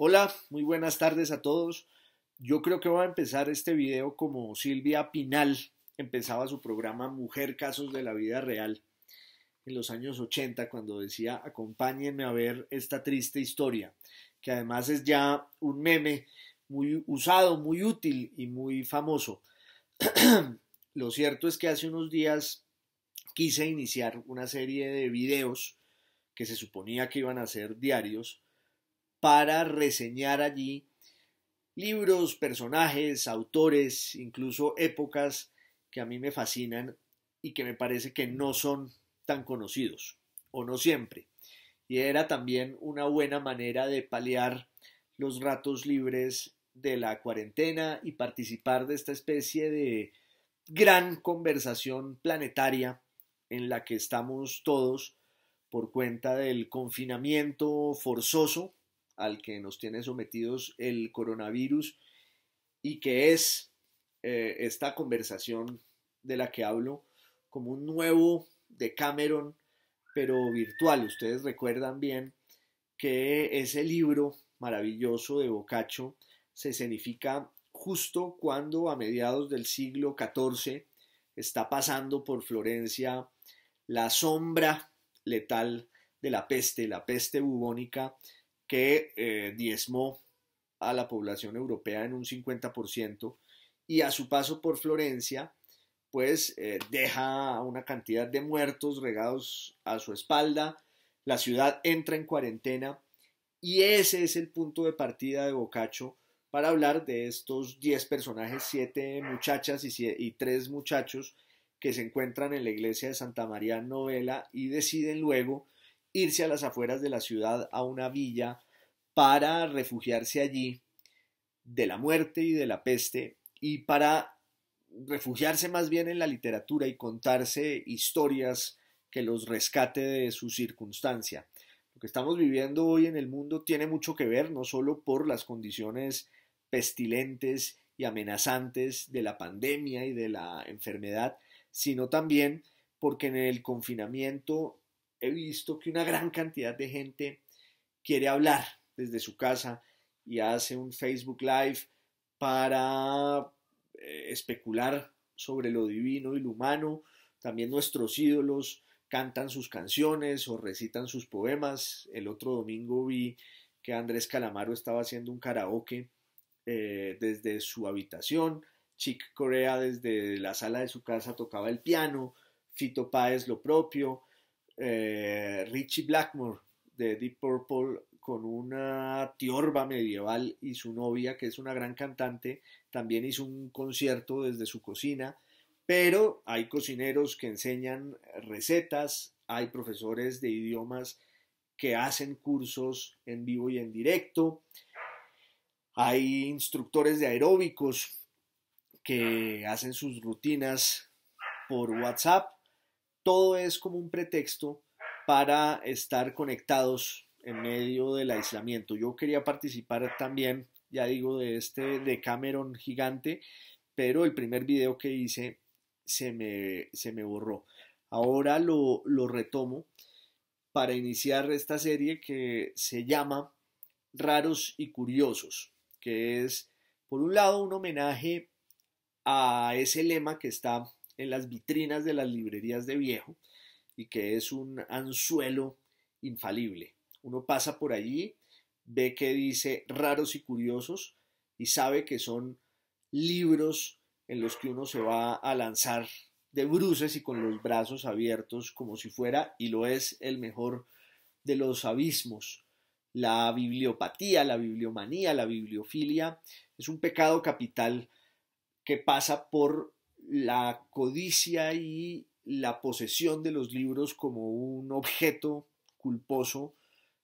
Hola, muy buenas tardes a todos. Yo creo que voy a empezar este video como Silvia Pinal empezaba su programa Mujer Casos de la Vida Real en los años 80 cuando decía acompáñenme a ver esta triste historia, que además es ya un meme muy usado, muy útil y muy famoso. Lo cierto es que hace unos días quise iniciar una serie de videos que se suponía que iban a ser diarios para reseñar allí libros, personajes, autores, incluso épocas que a mí me fascinan y que me parece que no son tan conocidos, o no siempre. Y era también una buena manera de paliar los ratos libres de la cuarentena y participar de esta especie de gran conversación planetaria en la que estamos todos por cuenta del confinamiento forzoso al que nos tiene sometidos el coronavirus y que es eh, esta conversación de la que hablo como un nuevo de Cameron, pero virtual. Ustedes recuerdan bien que ese libro maravilloso de Boccaccio se escenifica justo cuando a mediados del siglo XIV está pasando por Florencia la sombra letal de la peste, la peste bubónica, que eh, diezmó a la población europea en un 50% y a su paso por Florencia, pues eh, deja una cantidad de muertos regados a su espalda, la ciudad entra en cuarentena y ese es el punto de partida de Bocaccio para hablar de estos 10 personajes, siete muchachas y tres muchachos que se encuentran en la iglesia de Santa María Novela y deciden luego irse a las afueras de la ciudad, a una villa, para refugiarse allí de la muerte y de la peste y para refugiarse más bien en la literatura y contarse historias que los rescate de su circunstancia. Lo que estamos viviendo hoy en el mundo tiene mucho que ver no solo por las condiciones pestilentes y amenazantes de la pandemia y de la enfermedad, sino también porque en el confinamiento he visto que una gran cantidad de gente quiere hablar desde su casa y hace un Facebook Live para eh, especular sobre lo divino y lo humano. También nuestros ídolos cantan sus canciones o recitan sus poemas. El otro domingo vi que Andrés Calamaro estaba haciendo un karaoke eh, desde su habitación. Chick Corea desde la sala de su casa tocaba el piano. Fito Páez lo propio. Eh, Richie Blackmore de Deep Purple con una tiorba medieval y su novia, que es una gran cantante, también hizo un concierto desde su cocina, pero hay cocineros que enseñan recetas, hay profesores de idiomas que hacen cursos en vivo y en directo, hay instructores de aeróbicos que hacen sus rutinas por WhatsApp todo es como un pretexto para estar conectados en medio del aislamiento. Yo quería participar también, ya digo, de este Cameron gigante, pero el primer video que hice se me, se me borró. Ahora lo, lo retomo para iniciar esta serie que se llama Raros y Curiosos, que es, por un lado, un homenaje a ese lema que está en las vitrinas de las librerías de viejo y que es un anzuelo infalible. Uno pasa por allí, ve que dice raros y curiosos y sabe que son libros en los que uno se va a lanzar de bruces y con los brazos abiertos como si fuera, y lo es, el mejor de los abismos. La bibliopatía, la bibliomanía, la bibliofilia es un pecado capital que pasa por la codicia y la posesión de los libros como un objeto culposo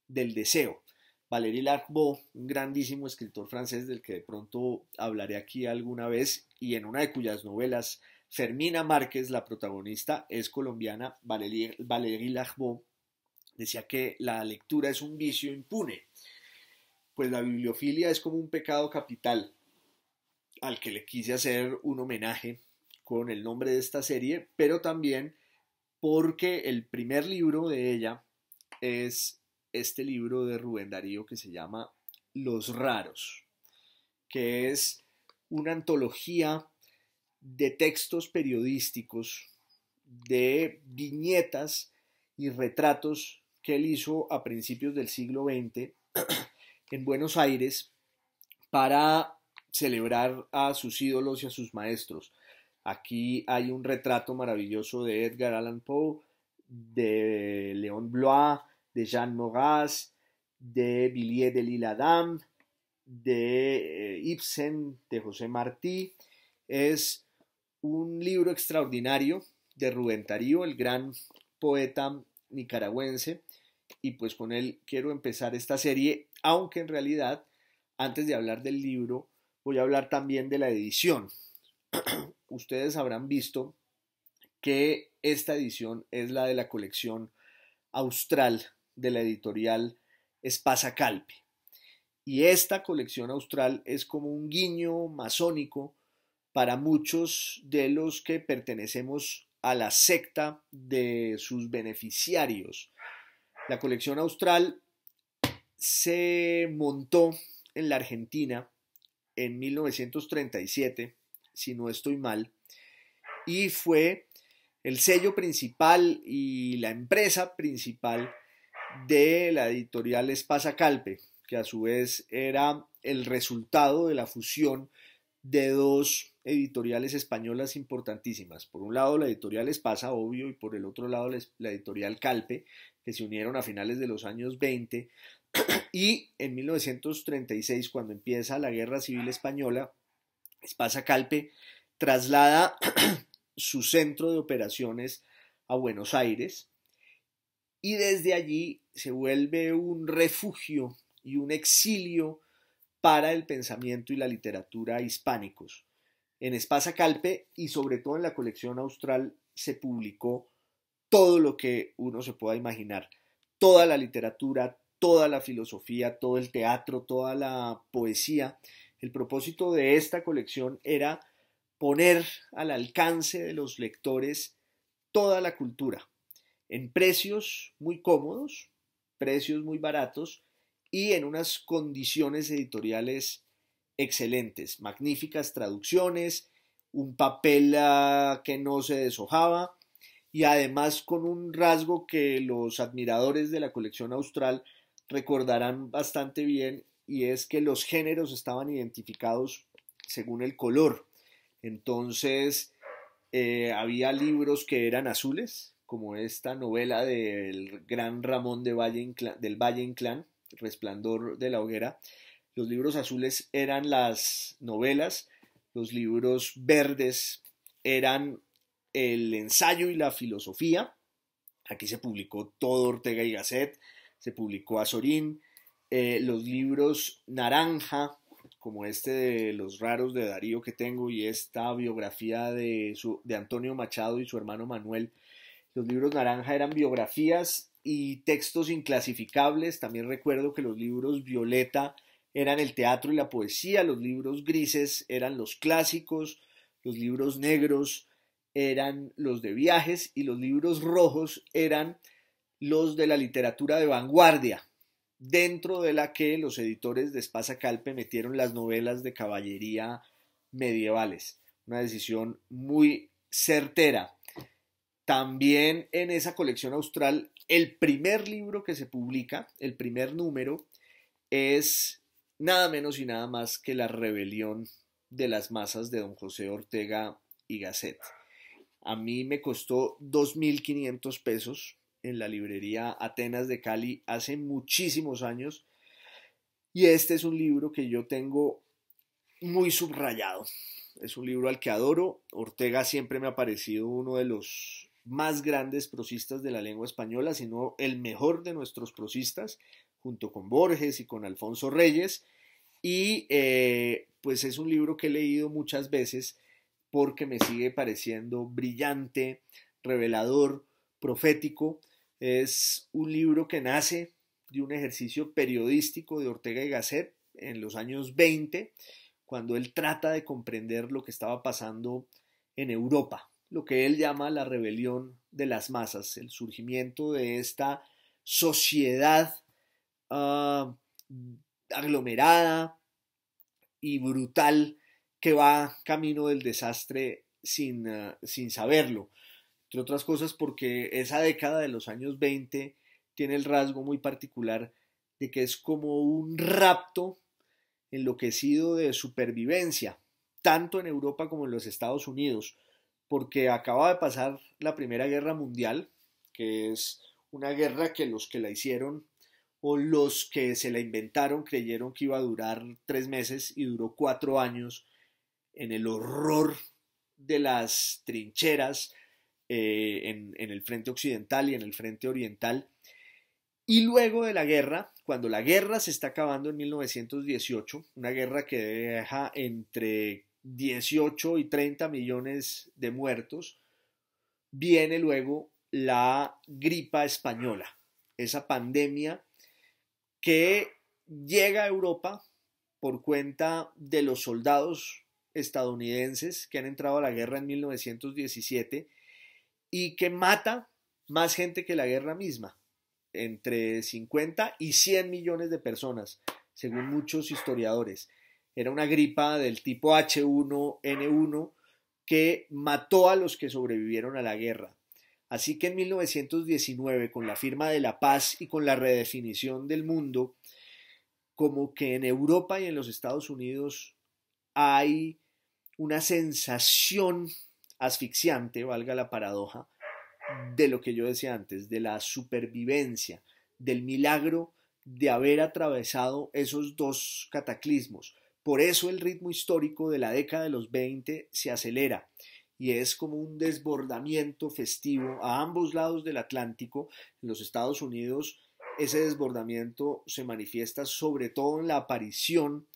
del deseo. Valéry Larbaud, un grandísimo escritor francés del que de pronto hablaré aquí alguna vez y en una de cuyas novelas Fermina Márquez, la protagonista, es colombiana, Valéry Larbaud, decía que la lectura es un vicio impune, pues la bibliofilia es como un pecado capital al que le quise hacer un homenaje con el nombre de esta serie, pero también porque el primer libro de ella es este libro de Rubén Darío que se llama Los Raros, que es una antología de textos periodísticos, de viñetas y retratos que él hizo a principios del siglo XX en Buenos Aires para celebrar a sus ídolos y a sus maestros. Aquí hay un retrato maravilloso de Edgar Allan Poe, de Léon Blois, de Jean Moraz, de Villiers de Lille-Adam, de eh, Ibsen, de José Martí. Es un libro extraordinario de Rubén Tarío, el gran poeta nicaragüense, y pues con él quiero empezar esta serie, aunque en realidad, antes de hablar del libro, voy a hablar también de la edición ustedes habrán visto que esta edición es la de la colección austral de la editorial Espasa Calpe. Y esta colección austral es como un guiño masónico para muchos de los que pertenecemos a la secta de sus beneficiarios. La colección austral se montó en la Argentina en 1937 si no estoy mal, y fue el sello principal y la empresa principal de la editorial Espasa Calpe, que a su vez era el resultado de la fusión de dos editoriales españolas importantísimas. Por un lado la editorial Espasa, obvio, y por el otro lado la editorial Calpe, que se unieron a finales de los años 20. Y en 1936, cuando empieza la Guerra Civil Española, Espasa Calpe traslada su centro de operaciones a Buenos Aires y desde allí se vuelve un refugio y un exilio para el pensamiento y la literatura hispánicos. En Espasa Calpe y sobre todo en la colección austral se publicó todo lo que uno se pueda imaginar, toda la literatura, toda la filosofía, todo el teatro, toda la poesía el propósito de esta colección era poner al alcance de los lectores toda la cultura, en precios muy cómodos, precios muy baratos y en unas condiciones editoriales excelentes, magníficas traducciones, un papel ah, que no se deshojaba y además con un rasgo que los admiradores de la colección austral recordarán bastante bien y es que los géneros estaban identificados según el color. Entonces, eh, había libros que eran azules, como esta novela del gran Ramón de Valle del Valle Inclán, Resplandor de la Hoguera. Los libros azules eran las novelas, los libros verdes eran el ensayo y la filosofía. Aquí se publicó todo Ortega y Gasset, se publicó Azorín, eh, los libros naranja, como este de Los Raros de Darío que tengo y esta biografía de, de Antonio Machado y su hermano Manuel. Los libros naranja eran biografías y textos inclasificables. También recuerdo que los libros violeta eran el teatro y la poesía, los libros grises eran los clásicos, los libros negros eran los de viajes y los libros rojos eran los de la literatura de vanguardia, dentro de la que los editores de Espasa Calpe metieron las novelas de caballería medievales. Una decisión muy certera. También en esa colección austral, el primer libro que se publica, el primer número, es nada menos y nada más que La rebelión de las masas de don José Ortega y Gasset. A mí me costó 2.500 pesos en la librería Atenas de Cali hace muchísimos años. Y este es un libro que yo tengo muy subrayado. Es un libro al que adoro. Ortega siempre me ha parecido uno de los más grandes prosistas de la lengua española, sino el mejor de nuestros prosistas, junto con Borges y con Alfonso Reyes. Y eh, pues es un libro que he leído muchas veces porque me sigue pareciendo brillante, revelador, profético es un libro que nace de un ejercicio periodístico de Ortega y Gasset en los años 20, cuando él trata de comprender lo que estaba pasando en Europa, lo que él llama la rebelión de las masas, el surgimiento de esta sociedad ah, aglomerada y brutal que va camino del desastre sin ah, saberlo entre otras cosas porque esa década de los años 20 tiene el rasgo muy particular de que es como un rapto enloquecido de supervivencia, tanto en Europa como en los Estados Unidos, porque acaba de pasar la Primera Guerra Mundial, que es una guerra que los que la hicieron o los que se la inventaron creyeron que iba a durar tres meses y duró cuatro años en el horror de las trincheras, eh, en, en el frente occidental y en el frente oriental. Y luego de la guerra, cuando la guerra se está acabando en 1918, una guerra que deja entre 18 y 30 millones de muertos, viene luego la gripa española, esa pandemia que llega a Europa por cuenta de los soldados estadounidenses que han entrado a la guerra en 1917 y que mata más gente que la guerra misma, entre 50 y 100 millones de personas, según muchos historiadores. Era una gripa del tipo H1N1 que mató a los que sobrevivieron a la guerra. Así que en 1919, con la firma de la paz y con la redefinición del mundo, como que en Europa y en los Estados Unidos hay una sensación asfixiante, valga la paradoja, de lo que yo decía antes, de la supervivencia, del milagro de haber atravesado esos dos cataclismos. Por eso el ritmo histórico de la década de los 20 se acelera y es como un desbordamiento festivo a ambos lados del Atlántico. En los Estados Unidos ese desbordamiento se manifiesta sobre todo en la aparición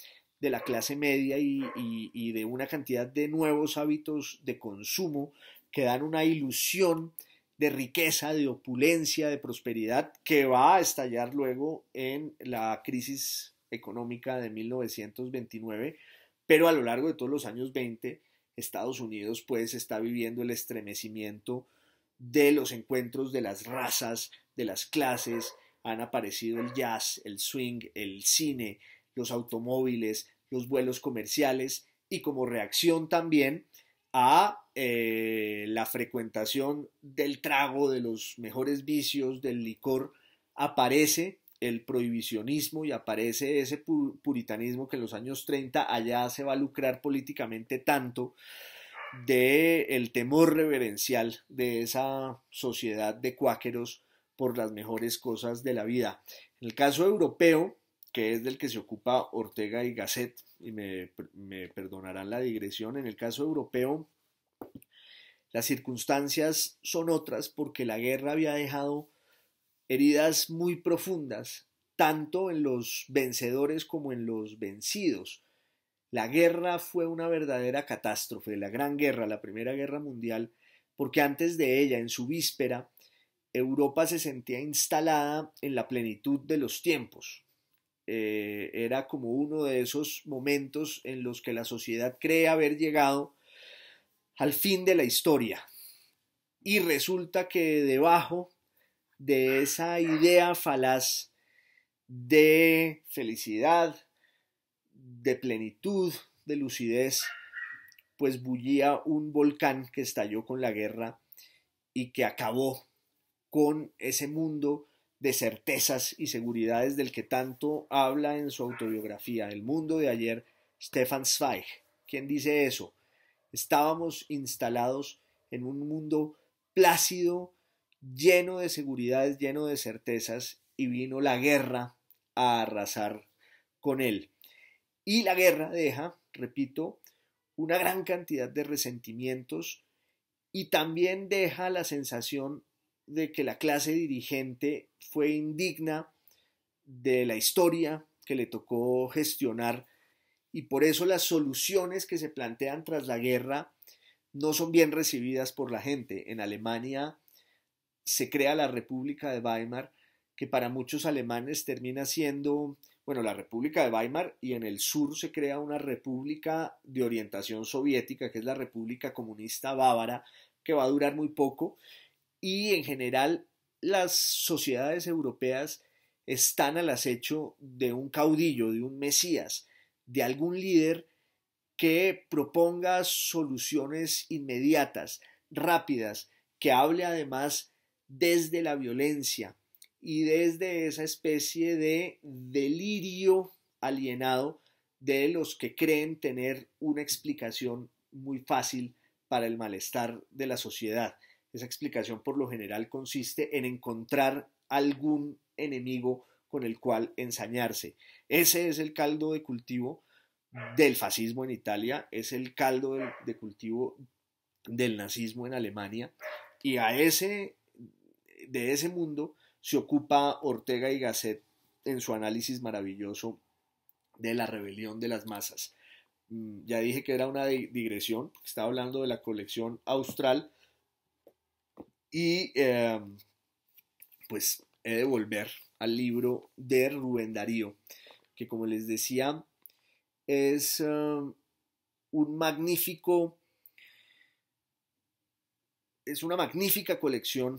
de la clase media y, de una cantidad de nuevos hábitos de consumo que dan una ilusión de riqueza, de opulencia, de prosperidad, que va a estallar luego en la crisis económica de 1929, pero a lo largo de todos los años 20, Estados Unidos pues está viviendo el estremecimiento de los encuentros de las razas, de las clases, han aparecido el jazz, el swing, el cine, los automóviles, los vuelos comerciales y como reacción también a eh, la frecuentación del trago, de los mejores vicios, del licor, aparece el prohibicionismo y aparece ese puritanismo que en los años 30 allá se va a lucrar políticamente tanto del el temor reverencial de esa sociedad de cuáqueros por las mejores cosas de la vida. En el caso europeo, que es del que se ocupa Ortega y Gasset, y me, perdonarán la digresión, en el caso europeo las circunstancias son otras porque la guerra había dejado heridas muy profundas, tanto en los vencedores como en los vencidos. La guerra fue una verdadera catástrofe, la Gran Guerra, la Primera Guerra Mundial, porque antes de ella, en su víspera, Europa se sentía instalada en la plenitud de los tiempos. Eh, era como uno de esos momentos en los que la sociedad cree haber llegado al fin de la historia. Y resulta que debajo de esa idea falaz de felicidad, de plenitud, de lucidez, pues bullía un volcán que estalló con la guerra y que acabó con ese mundo de certezas y seguridades del que tanto habla en su autobiografía, El mundo de ayer, Stefan Zweig. ¿Quién dice eso? Estábamos instalados en un mundo plácido, lleno de seguridades, lleno de certezas, y vino la guerra a arrasar con él. Y la guerra deja, repito, una gran cantidad de resentimientos y también deja la sensación de que la clase dirigente fue indigna de la historia que le tocó gestionar y por eso las soluciones que se plantean tras la guerra no son bien recibidas por la gente. En Alemania se crea la República de Weimar, que para muchos alemanes termina siendo, bueno, la República de Weimar y en el sur se crea una república de orientación soviética, que es la República Comunista Bávara, que va a durar muy poco y en general las sociedades europeas están al acecho de un caudillo, de un mesías, de algún líder que proponga soluciones inmediatas, rápidas, que hable además desde la violencia y desde esa especie de delirio alienado de los que creen tener una explicación muy fácil para el malestar de la sociedad. Esa explicación por lo general consiste en encontrar algún enemigo con el cual ensañarse. Ese es el caldo de cultivo del fascismo en Italia, es el caldo de, cultivo del nazismo en Alemania y a ese de ese mundo se ocupa Ortega y Gasset en su análisis maravilloso de la rebelión de las masas. Mm, ya dije que era una digresión, estaba hablando de la colección austral, y em, pues he de volver al libro de Rubén Darío, que como les decía, es em, un magnífico, es una magnífica colección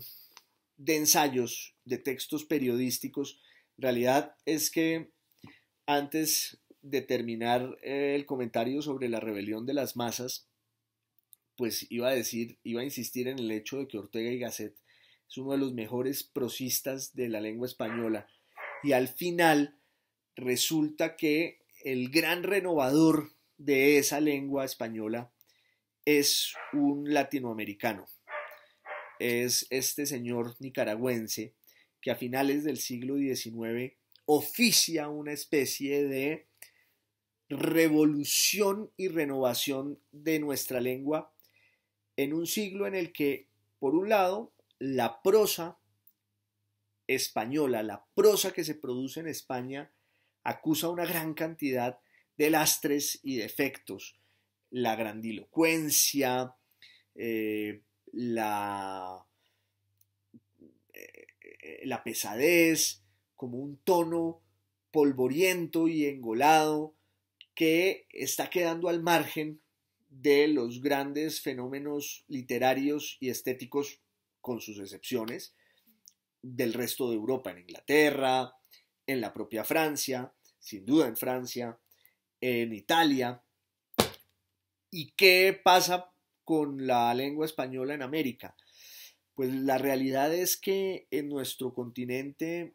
de ensayos, de textos periodísticos. En realidad es que antes de terminar eh, el comentario sobre la rebelión de las masas, pues iba a decir, iba a insistir en el hecho de que Ortega y Gasset es uno de los mejores prosistas de la lengua española. Y al final resulta que el gran renovador de esa lengua española es un latinoamericano. Es este señor nicaragüense que a finales del siglo XIX oficia una especie de revolución y renovación de nuestra lengua en un siglo en el que, por un lado, la prosa española, la prosa que se produce en España, acusa una gran cantidad de lastres y defectos. La grandilocuencia, eh, eh, la pesadez, como un tono polvoriento y engolado que está quedando al margen de los grandes fenómenos literarios y estéticos, con sus excepciones, del resto de Europa, en Inglaterra, en la propia Francia, sin duda en Francia, en Italia. ¿Y qué pasa con la lengua española en América? Pues la realidad es que en nuestro continente,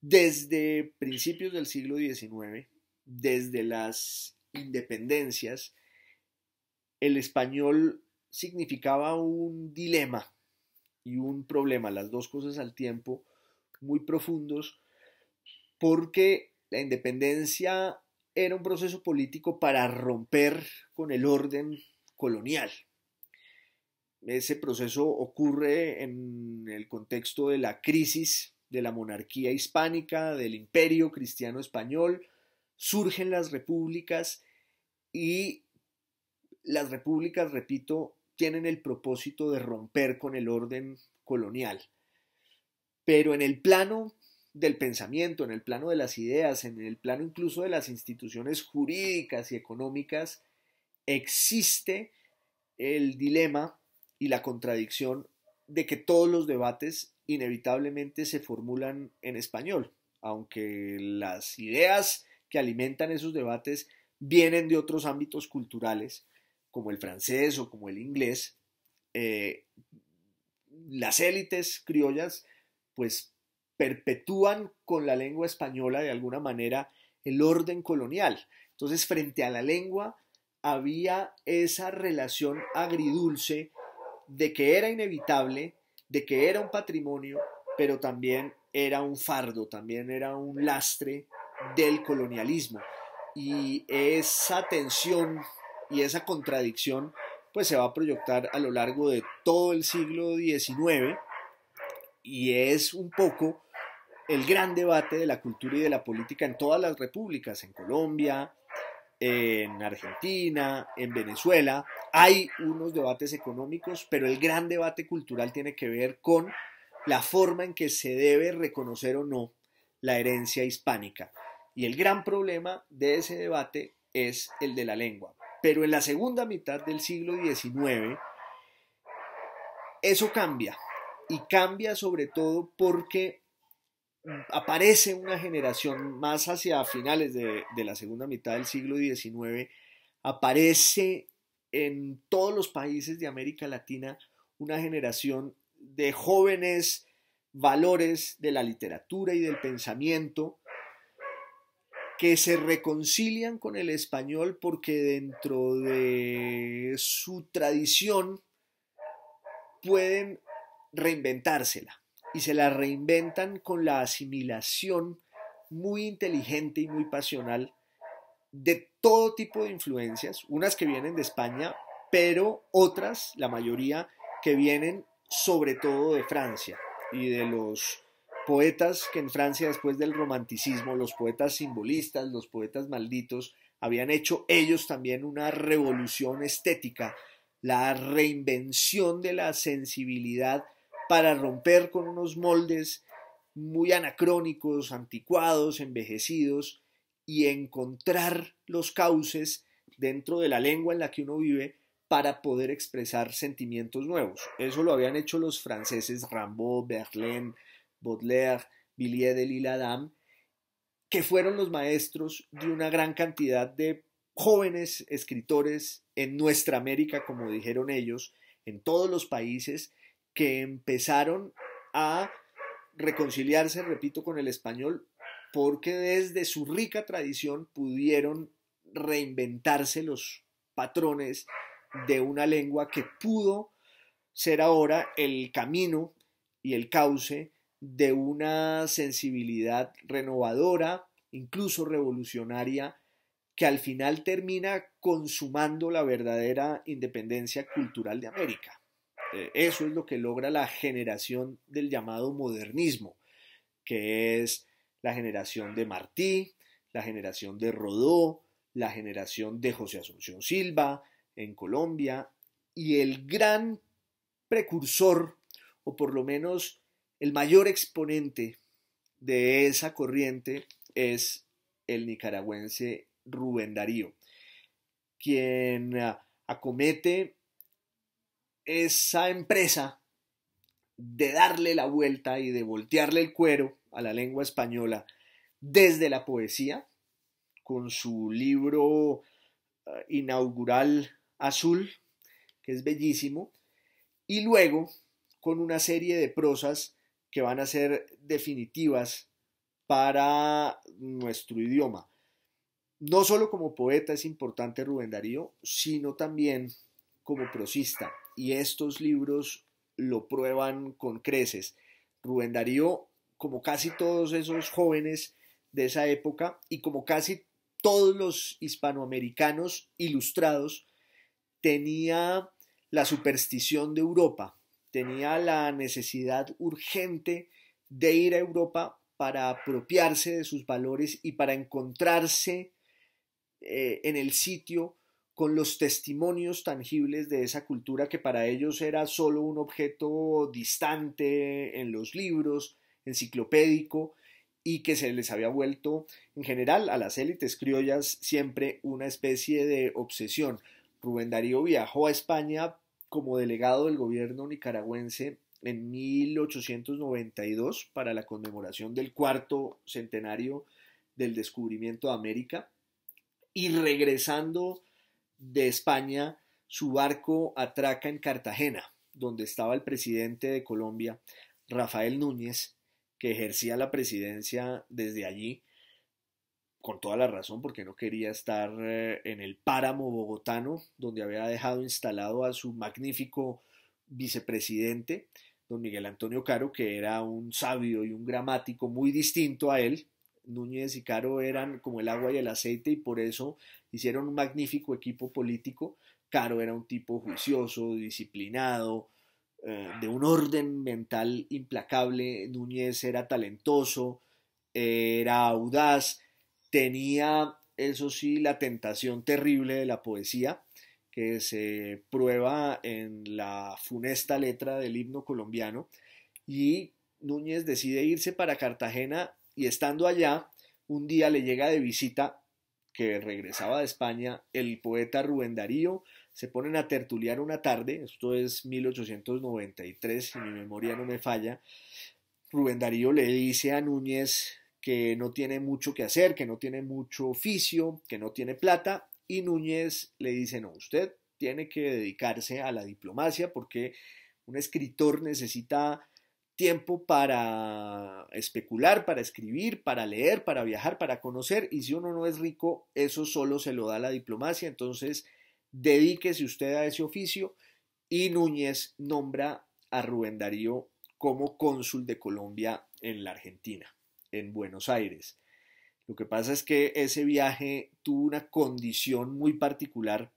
desde principios del siglo XIX, desde las independencias, el español significaba un dilema y un problema, las dos cosas al tiempo, muy profundos, porque la independencia era un proceso político para romper con el orden colonial. Ese proceso ocurre en el contexto de la crisis de la monarquía hispánica, del imperio cristiano español, surgen las repúblicas y las repúblicas, repito, tienen el propósito de romper con el orden colonial. Pero en el plano del pensamiento, en el plano de las ideas, en el plano incluso de las instituciones jurídicas y económicas, existe el dilema y la contradicción de que todos los debates inevitablemente se formulan en español, aunque las ideas que alimentan esos debates vienen de otros ámbitos culturales como el francés o como el inglés, eh, las élites criollas pues perpetúan con la lengua española de alguna manera el orden colonial. Entonces, frente a la lengua había esa relación agridulce de que era inevitable, de que era un patrimonio, pero también era un fardo, también era un lastre del colonialismo. Y esa tensión y esa contradicción pues se va a proyectar a lo largo de todo el siglo XIX y es un poco el gran debate de la cultura y de la política en todas las repúblicas, en Colombia, en Argentina, en Venezuela. Hay unos debates económicos, pero el gran debate cultural tiene que ver con la forma en que se debe reconocer o no la herencia hispánica. Y el gran problema de ese debate es el de la lengua. Pero en la segunda mitad del siglo XIX, eso cambia. Y cambia sobre todo porque aparece una generación más hacia finales de, la segunda mitad del siglo XIX, aparece en todos los países de América Latina una generación de jóvenes valores de la literatura y del pensamiento que se reconcilian con el español porque dentro de su tradición pueden reinventársela y se la reinventan con la asimilación muy inteligente y muy pasional de todo tipo de influencias, unas que vienen de España, pero otras, la mayoría, que vienen sobre todo de Francia y de los poetas que en Francia después del romanticismo, los poetas simbolistas, los poetas malditos, habían hecho ellos también una revolución estética, la reinvención de la sensibilidad para romper con unos moldes muy anacrónicos, anticuados, envejecidos, y encontrar los cauces dentro de la lengua en la que uno vive para poder expresar sentimientos nuevos. Eso lo habían hecho los franceses Rambaud, Verlaine, Baudelaire, Villiers de Lille-Adam, que fueron los maestros de una gran cantidad de jóvenes escritores en nuestra América, como dijeron ellos, en todos los países, que empezaron a reconciliarse, repito, con el español, porque desde su rica tradición pudieron reinventarse los patrones de una lengua que pudo ser ahora el camino y el cauce de una sensibilidad renovadora, incluso revolucionaria, que al final termina consumando la verdadera independencia cultural de América. Eh, eso es lo que logra la generación del llamado modernismo, que es la generación de Martí, la generación de Rodó, la generación de José Asunción Silva en Colombia, y el gran precursor, o por lo menos el mayor exponente de esa corriente es el nicaragüense Rubén Darío, quien ah, acomete esa empresa de darle la vuelta y de voltearle el cuero a la lengua española desde la poesía, con su libro ah, inaugural azul, que es bellísimo, y luego con una serie de prosas que van a ser definitivas para nuestro idioma. No solo como poeta es importante Rubén Darío, sino también como prosista. Y estos libros lo prueban con creces. Rubén Darío, como casi todos esos jóvenes de esa época y como casi todos los hispanoamericanos ilustrados, tenía la superstición de Europa tenía la necesidad urgente de ir a Europa para apropiarse de sus valores y para encontrarse eh, en el sitio con los testimonios tangibles de esa cultura que para ellos era solo un objeto distante en los libros, enciclopédico, y que se les había vuelto en general a las élites criollas siempre una especie de obsesión. Rubén Darío viajó a España como delegado del gobierno nicaragüense en 1892 para la conmemoración del cuarto centenario del descubrimiento de América y regresando de España su barco atraca en Cartagena, donde estaba el presidente de Colombia, Rafael Núñez, que ejercía la presidencia desde allí con toda la razón, porque no quería estar eh, en el páramo bogotano, donde había dejado instalado a su magnífico vicepresidente, don Miguel Antonio Caro, que era un sabio y un gramático muy distinto a él. Núñez y Caro eran como el agua y el aceite y por eso hicieron un magnífico equipo político. Caro era un tipo juicioso, disciplinado, eh, de un orden mental implacable. Núñez era talentoso, era audaz Tenía, eso sí, la tentación terrible de la poesía, que se prueba en la funesta letra del himno colombiano, y Núñez decide irse para Cartagena y estando allá, un día le llega de visita, que regresaba de España, el poeta Rubén Darío, se ponen a tertuliar una tarde, esto es 1893, si mi memoria no me falla, Rubén Darío le dice a Núñez que no tiene mucho que hacer, que no tiene mucho oficio, que no tiene plata, y Núñez le dice, no, usted tiene que dedicarse a la diplomacia porque un escritor necesita tiempo para especular, para escribir, para leer, para viajar, para conocer, y si uno no es rico, eso solo se lo da la diplomacia, entonces dedíquese usted a ese oficio, y Núñez nombra a Rubén Darío como cónsul de Colombia en la Argentina en Buenos Aires. Lo que pasa es que ese viaje tuvo una condición muy particular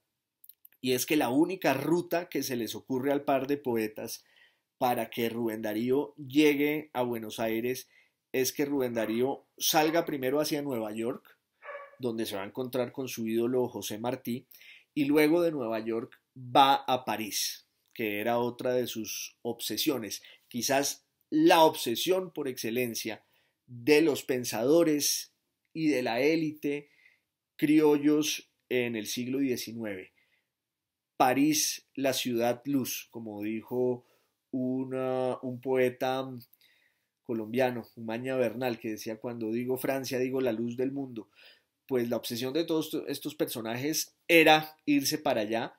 y es que la única ruta que se les ocurre al par de poetas para que Rubén Darío llegue a Buenos Aires es que Rubén Darío salga primero hacia Nueva York, donde se va a encontrar con su ídolo José Martí, y luego de Nueva York va a París, que era otra de sus obsesiones, quizás la obsesión por excelencia de los pensadores y de la élite criollos en el siglo XIX. París, la ciudad luz, como dijo un poeta colombiano, maña Bernal, que decía, cuando digo Francia, digo la luz del mundo. Pues la obsesión de todos estos personajes era irse para allá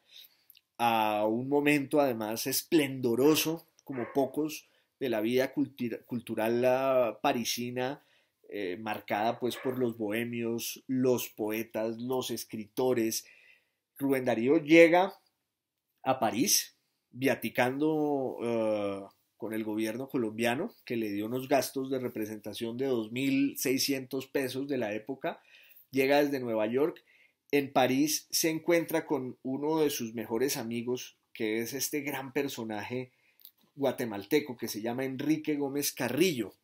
a un momento además esplendoroso, como pocos, de la vida cultural parisina, eh, marcada pues por los bohemios, los poetas, los escritores. Rubén Darío llega a París, viaticando... Eh, con el gobierno colombiano, que le dio unos gastos de representación de 2.600 pesos de la época, llega desde Nueva York, en París se encuentra con uno de sus mejores amigos, que es este gran personaje guatemalteco que se llama Enrique Gómez Carrillo,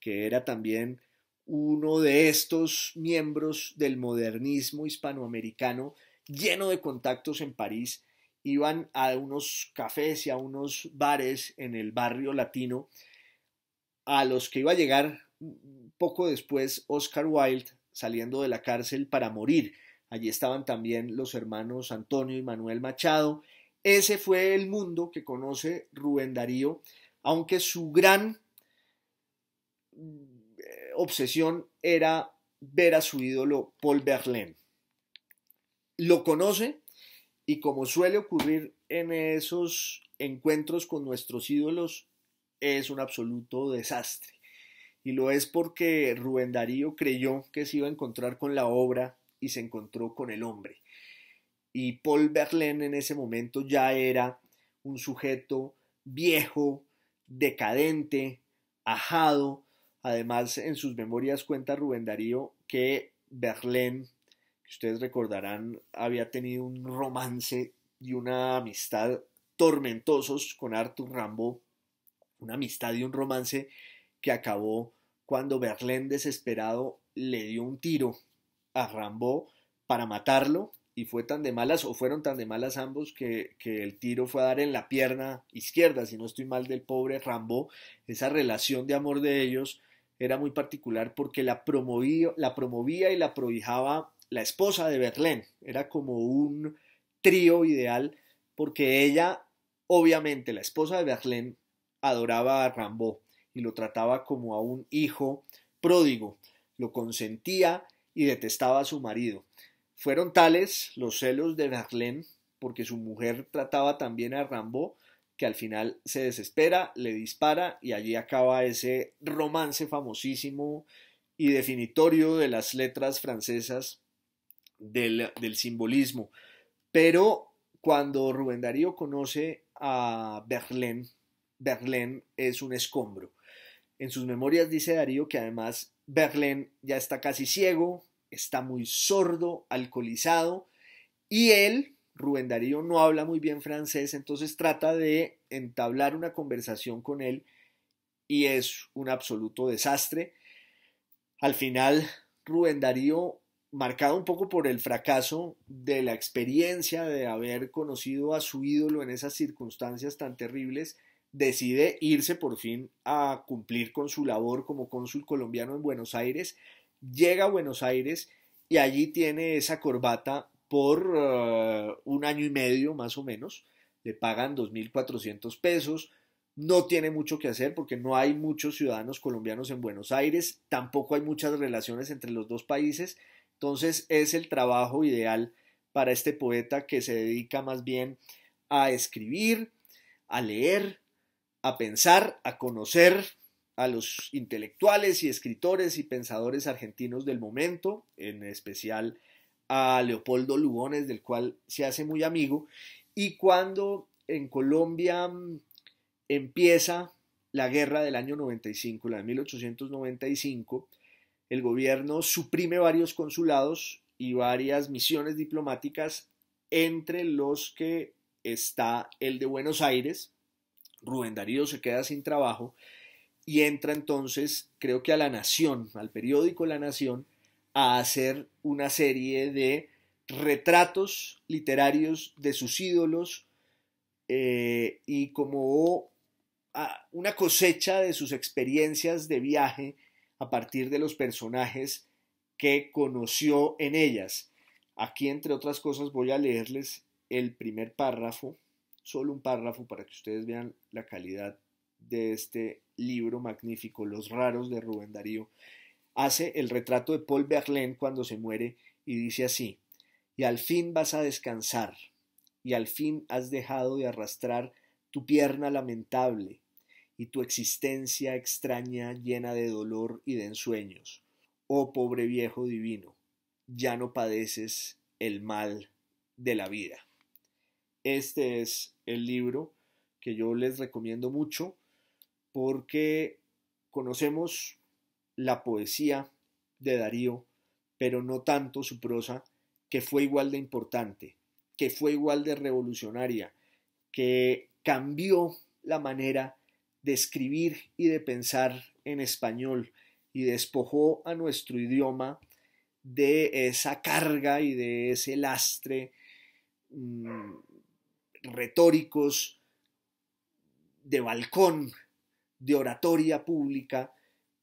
que era también uno de estos miembros del modernismo hispanoamericano lleno de contactos en París, iban a unos cafés y a unos bares en el barrio latino a los que iba a llegar poco después Oscar Wilde saliendo de la cárcel para morir. Allí estaban también los hermanos Antonio y Manuel Machado ese fue el mundo que conoce Rubén Darío, aunque su gran mm, obsesión era ver a su ídolo Paul Verlaine. Lo conoce y como suele ocurrir en esos encuentros con nuestros ídolos, es un absoluto desastre. Y lo es porque Rubén Darío creyó que se iba a encontrar con la obra y se encontró con el hombre. Y Paul Verlaine en ese momento ya era un sujeto viejo, decadente, ajado. Además, en sus memorias cuenta Rubén Darío que Verlaine, que ustedes recordarán, había tenido un romance y una amistad tormentosos con Arthur Rambo, una amistad y un romance que acabó cuando Verlaine desesperado le dio un tiro a Rambo para matarlo y fue tan de malas, o fueron tan de malas ambos, que, el tiro fue a dar en la pierna izquierda, si no estoy mal, del pobre Rambo. Esa relación de amor de ellos era muy particular porque la, promovía, la promovía y la prohijaba la esposa de Berlín. Era como un trío ideal porque ella, obviamente, la esposa de Berlín, adoraba a Rambo y lo trataba como a un hijo pródigo, lo consentía y detestaba a su marido. Fueron tales los celos de Verlaine, porque su mujer trataba también a Rambo, que al final se desespera, le dispara y allí acaba ese romance famosísimo y definitorio de las letras francesas del, del simbolismo. Pero cuando Rubén Darío conoce a Berlín, Berlín es un escombro. En sus memorias dice Darío que además Berlín ya está casi ciego, está muy sordo, alcoholizado, y él, Rubén Darío, no habla muy bien francés, entonces trata de entablar una conversación con él y es un absoluto desastre. Al final, Rubén Darío, marcado un poco por el fracaso de la experiencia de haber conocido a su ídolo en esas circunstancias tan terribles, decide irse por fin a cumplir con su labor como cónsul colombiano en Buenos Aires llega a Buenos Aires y allí tiene esa corbata por eh, un año y medio más o menos, le pagan 2.400 pesos, no tiene mucho que hacer porque no hay muchos ciudadanos colombianos en Buenos Aires, tampoco hay muchas relaciones entre los dos países, entonces es el trabajo ideal para este poeta que se dedica más bien a escribir, a leer, a pensar, a conocer, a los intelectuales y escritores y pensadores argentinos del momento, en especial a Leopoldo Lugones, del cual se hace muy amigo, y cuando en Colombia mm, empieza la guerra del año 95, la de 1895, el gobierno suprime varios consulados y varias misiones diplomáticas, entre los que está el de Buenos Aires, Rubén Darío se queda sin trabajo, y entra entonces, creo que a La Nación, al periódico La Nación, a hacer una serie de retratos literarios de sus ídolos eh, y como ah, una cosecha de sus experiencias de viaje a partir de los personajes que conoció en ellas. Aquí, entre otras cosas, voy a leerles el primer párrafo, solo un párrafo para que ustedes vean la calidad de este libro magnífico, Los Raros de Rubén Darío, hace el retrato de Paul Verlaine cuando se muere y dice así, y al fin vas a descansar, y al fin has dejado de arrastrar tu pierna lamentable y tu existencia extraña llena de dolor y de ensueños. Oh pobre viejo divino, ya no padeces el mal de la vida. Este es el libro que yo les recomiendo mucho porque conocemos la poesía de Darío, pero no tanto su prosa, que fue igual de importante, que fue igual de revolucionaria, que cambió la manera de escribir y de pensar en español y despojó a nuestro idioma de esa carga y de ese lastre mm, retóricos de balcón de oratoria pública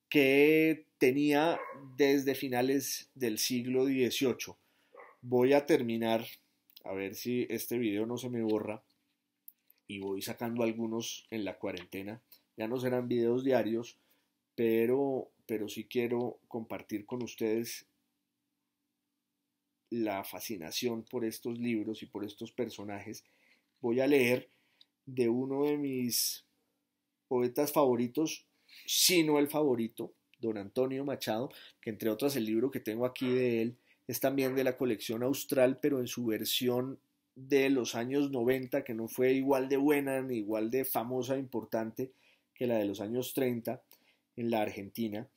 que tenía desde finales del siglo XVIII. Voy a terminar, a ver si este video no se me borra, y voy sacando algunos en la cuarentena. Ya no serán videos diarios, pero, pero sí quiero compartir con ustedes la fascinación por estos libros y por estos personajes. Voy a leer de uno de mis poetas favoritos, sino el favorito, don Antonio Machado, que entre otras el libro que tengo aquí de él es también de la colección austral, pero en su versión de los años 90, que no fue igual de buena ni igual de famosa e importante que la de los años 30 en la Argentina.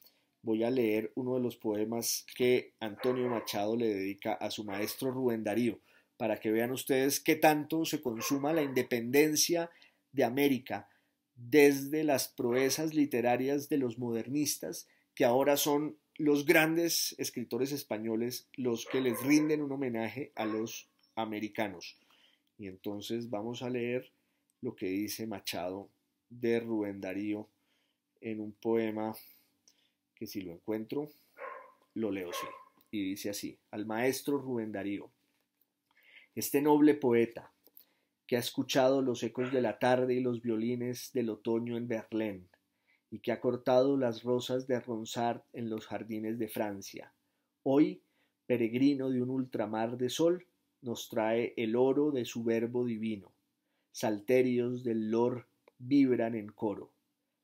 Voy a leer uno de los poemas que Antonio Machado le dedica a su maestro Rubén Darío, para que vean ustedes qué tanto se consuma la independencia de América desde las proezas literarias de los modernistas, que ahora son los grandes escritores españoles los que les rinden un homenaje a los americanos. Y entonces vamos a leer lo que dice Machado de Rubén Darío en un poema que si lo encuentro, lo leo sí. Y dice así, al maestro Rubén Darío, este noble poeta, que ha escuchado los ecos de la tarde y los violines del otoño en Berlín, y que ha cortado las rosas de Ronsard en los jardines de Francia. Hoy, peregrino de un ultramar de sol, nos trae el oro de su verbo divino. Salterios del lor vibran en coro.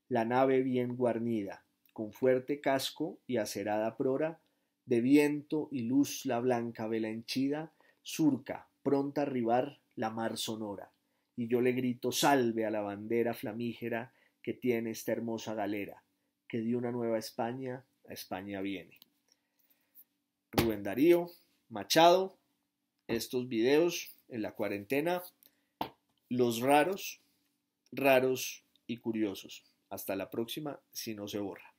La nave bien guarnida, con fuerte casco y acerada prora, de viento y luz la blanca vela henchida, surca, pronta a arribar la mar sonora, y yo le grito salve a la bandera flamígera que tiene esta hermosa galera, que de una nueva España a España viene. Rubén Darío, Machado, estos videos en la cuarentena, los raros, raros y curiosos. Hasta la próxima si no se borra.